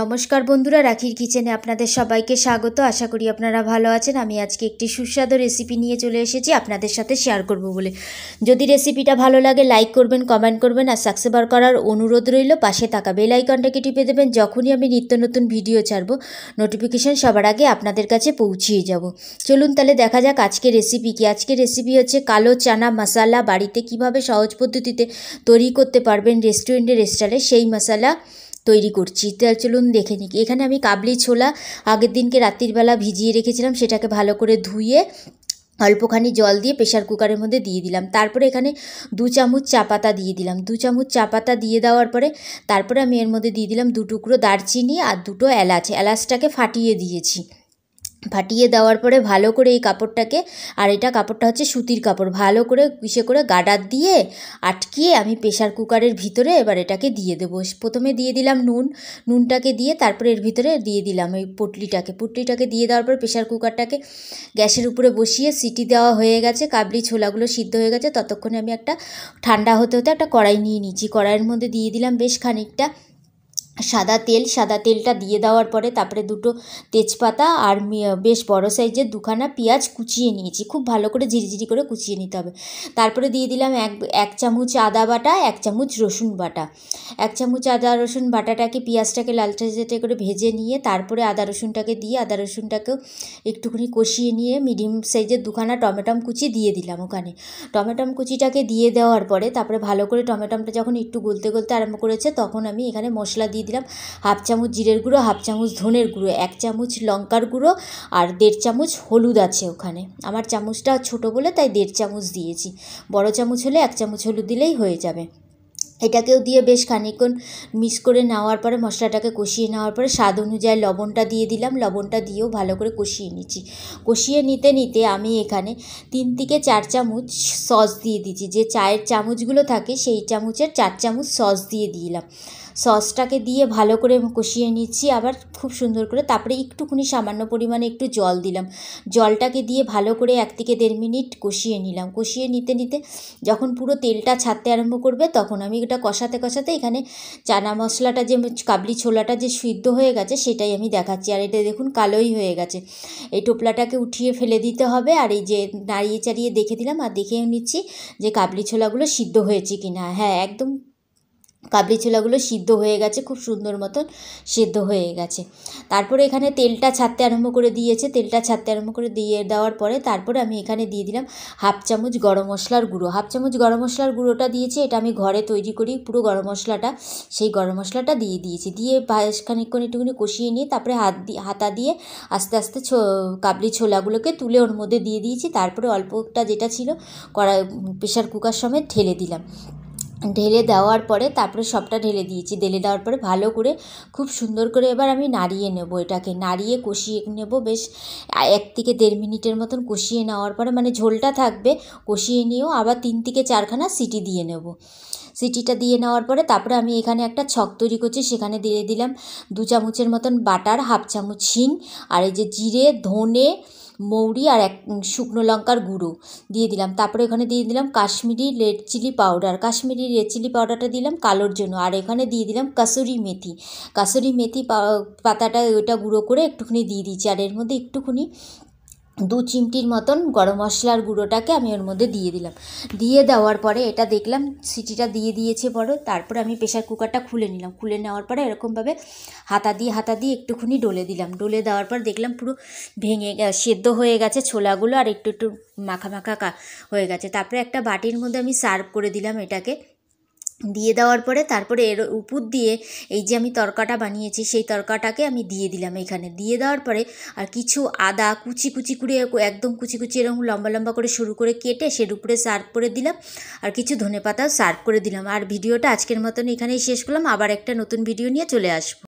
নমস্কার বন্ধুরা রাখির কিচেনে আপনাদের সবাইকে স্বাগত আশা করি আপনারা ভালো আছেন আমি আজকে একটি সুস্বাদু রেসিপি নিয়ে চলে এসেছি আপনাদের সাথে শেয়ার করব বলে যদি রেসিপিটা ভালো লাগে লাইক করবেন কমেন্ট করবেন আর সাকসেবার করার অনুরোধ রইল পাশে থাকা বেল আইকনটাকে টিপে দেবেন যখনই আমি নিত্য নতুন ভিডিও ছাড়ব নোটিফিকেশান সবার আগে আপনাদের কাছে পৌঁছিয়ে যাব চলুন তাহলে দেখা যাক আজকে রেসিপি কি আজকে রেসিপি হচ্ছে কালো চানা মশালা বাড়িতে কিভাবে সহজ পদ্ধতিতে তৈরি করতে পারবেন রেস্টুরেন্টে রেস্টারে সেই মশালা তৈরি করছি তা চলুন দেখে নিই এখানে আমি কাবলি ছোলা আগের দিনকে রাত্রিবেলা ভিজিয়ে রেখেছিলাম সেটাকে ভালো করে ধুয়ে অল্পখানি জল দিয়ে প্রেশার কুকারের মধ্যে দিয়ে দিলাম তারপরে এখানে দু চামচ চা পাতা দিয়ে দিলাম দু চামচ চা পাতা দিয়ে দেওয়ার পরে তারপরে আমি এর মধ্যে দিয়ে দিলাম দু টুকরো দারচিনি আর দুটো এলাচ এলাচটাকে ফাটিয়ে দিয়েছি ফাটিয়ে দেওয়ার পরে ভালো করে এই কাপড়টাকে আর এটা কাপড়টা হচ্ছে সুতির কাপড় ভালো করে কিসে করে গাডার দিয়ে আটকিয়ে আমি প্রেশার কুকারের ভিতরে এবার এটাকে দিয়ে দেবো প্রথমে দিয়ে দিলাম নুন নুনটাকে দিয়ে তারপরে এর ভিতরে দিয়ে দিলাম এই পুটলিটাকে পুটলিটাকে দিয়ে দেওয়ার পর প্রেশার কুকারটাকে গ্যাসের উপরে বসিয়ে সিটি দেওয়া হয়ে গেছে কাবলি ছোলাগুলো সিদ্ধ হয়ে গেছে ততক্ষণে আমি একটা ঠান্ডা হতে হতে একটা কড়াই নিয়ে নিয়েছি কড়াইয়ের মধ্যে দিয়ে দিলাম বেশ খানিকটা সাদা তেল সাদা তেলটা দিয়ে দেওয়ার পরে তারপরে দুটো তেজপাতা আর বেশ বড়ো সাইজের দুখানা পেঁয়াজ কুচিয়ে নিয়েছি খুব ভালো করে ঝিরিঝিরি করে কুচিয়ে নিতে হবে তারপরে দিয়ে দিলাম এক এক চামচ আদা বাটা এক চামচ রসুন বাটা এক চামচ আদা রসুন বাটাটাকে পেঁয়াজটাকে লালচে চেটে করে ভেজে নিয়ে তারপরে আদা রসুনটাকে দিয়ে আদা রসুনটাকেও একটুখানি কষিয়ে নিয়ে মিডিয়াম সাইজের দুখানা টমেটম কুচি দিয়ে দিলাম ওখানে টমেটম কুচিটাকে দিয়ে দেওয়ার পরে তারপরে ভালো করে টমেটমটা যখন একটু গলতে গলতে আরম্ভ করেছে তখন আমি এখানে মশলা দিয়ে দিলাম হাফ চামচ জিরের গুঁড়ো হাফ চামচ ধনের গুঁড়ো এক চামচ লঙ্কার গুঁড়ো আর দেড় চামচ হলুদ আছে ওখানে আমার চামচটা ছোট বলে তাই দেড় চামচ দিয়েছি বড় চামচ হলে এক চামচ হলুদ দিলেই হয়ে যাবে এটাকেও দিয়ে বেশ খানিকক্ষণ মিক্স করে নেওয়ার পরে মশলাটাকে কষিয়ে নেওয়ার পরে স্বাদ অনুযায়ী লবণটা দিয়ে দিলাম লবণটা দিয়েও ভালো করে কষিয়ে নিচ্ছি কষিয়ে নিতে নিতে আমি এখানে তিন থেকে চার চামচ সস দিয়ে দিচ্ছি যে চায়ের চামচগুলো থাকে সেই চামচের চার চামচ সস দিয়ে দিলাম সসটাকে দিয়ে ভালো করে কষিয়ে নিচ্ছি আবার খুব সুন্দর করে তারপরে একটুখানি সামান্য পরিমাণে একটু জল দিলাম জলটাকে দিয়ে ভালো করে এক থেকে দেড় মিনিট কষিয়ে নিলাম কষিয়ে নিতে নিতে যখন পুরো তেলটা ছাড়তে আরম্ভ করবে তখন আমি এটা কষাতে কষাতে এখানে চানা মশলাটা যে কাবলি ছোলাটা যে সিদ্ধ হয়ে গেছে সেটাই আমি দেখাচ্ছি আর এটা দেখুন কালোই হয়ে গেছে এই টোপলাটাকে উঠিয়ে ফেলে দিতে হবে আর এই যে নাড়িয়ে চাড়িয়ে দেখে দিলাম আর দেখেও নিচ্ছি যে কাবলি ছোলাগুলো সিদ্ধ হয়েছে কি না হ্যাঁ একদম কাবলি ছোলাগুলো সিদ্ধ হয়ে গেছে খুব সুন্দর মতন সিদ্ধ হয়ে গেছে তারপরে এখানে তেলটা ছাড়তে আরম্ভ করে দিয়েছে তেলটা ছাড়তে আরম্ভ করে দিয়ে দেওয়ার পরে তারপরে আমি এখানে দিয়ে দিলাম হাফ চামচ গরম মশলার গুঁড়ো হাফ চামচ গরম মশলার গুঁড়োটা দিয়েছি এটা আমি ঘরে তৈরি করি পুরো গরম মশলাটা সেই গরম মশলাটা দিয়ে দিয়েছি দিয়ে বেশ খানিকক্ষণ একটুখানি কষিয়ে নিয়ে তারপরে হাত দিয়ে হাতা দিয়ে আস্তে আস্তে ছো কাবলি ছোলাগুলোকে তুলে ওর মধ্যে দিয়ে দিয়েছি তারপরে অল্পটা যেটা ছিল কড়া প্রেশার কুকার সমেত ঠেলে দিলাম ঢেলে দেওয়ার পরে তারপরে সবটা ঢেলে দিয়েছি ঢেলে দেওয়ার পরে ভালো করে খুব সুন্দর করে এবার আমি নাড়িয়ে নেব এটাকে নাড়িয়ে কষিয়ে নেব বেশ এক থেকে দেড় মিনিটের মতন কষিয়ে নেওয়ার পরে মানে ঝোলটা থাকবে কষিয়ে নিয়েও আবার তিন থেকে চারখানা সিটি দিয়ে নেব সিটিটা দিয়ে নেওয়ার পরে তারপরে আমি এখানে একটা ছক তৈরি করছি সেখানে দিয়ে দিলাম দু চামচের মতন বাটার হাফ চামচ হিং আর এই যে জিরে ধনে মৌরি আর এক শুকনো লঙ্কার গুঁড়ো দিয়ে দিলাম তারপরে এখানে দিয়ে দিলাম Kashmiri red chilli powder Kashmiri red chilli পাউডারটা দিলাম কালোর জন্য আর এখানে দিয়ে দিলাম কাসুরি মেথি কাসুরি মেথি পাতাটা ওটা গুঁড়ো করে একটুখানি দিয়ে দিচ্ছি আর এর মধ্যে একটুখানি দু চিমটির মতন গরম মশলার গুঁড়োটাকে আমি ওর মধ্যে দিয়ে দিলাম দিয়ে দেওয়ার পরে এটা দেখলাম সিটিটা দিয়ে দিয়েছে বড় তারপরে আমি প্রেশার কুকারটা খুলে নিলাম খুলে নেওয়ার পরে এরকমভাবে হাতা দিয়ে হাতা দিয়ে একটুখুনি ডলে দিলাম ডলে দেওয়ার পর দেখলাম পুরো ভেঙে সেদ্ধ হয়ে গেছে ছোলাগুলো আর একটু একটু মাখা মাখা হয়ে গেছে তারপরে একটা বাটির মধ্যে আমি সার্ভ করে দিলাম এটাকে দিয়ে দেওয়ার পরে তারপরে এর উপর দিয়ে এই যে আমি তরকাটা বানিয়েছি সেই তরকাটাকে আমি দিয়ে দিলাম এখানে দিয়ে দেওয়ার পরে আর কিছু আদা কুচি কুচি করে একদম কুচি কুচি এরকম লম্বা লম্বা করে শুরু করে কেটে সের উপরে সার্ভ করে দিলাম আর কিছু ধনে পাতাও সার্ভ করে দিলাম আর ভিডিওটা আজকের মতন এখানেই শেষ করলাম আবার একটা নতুন ভিডিও নিয়ে চলে আসবো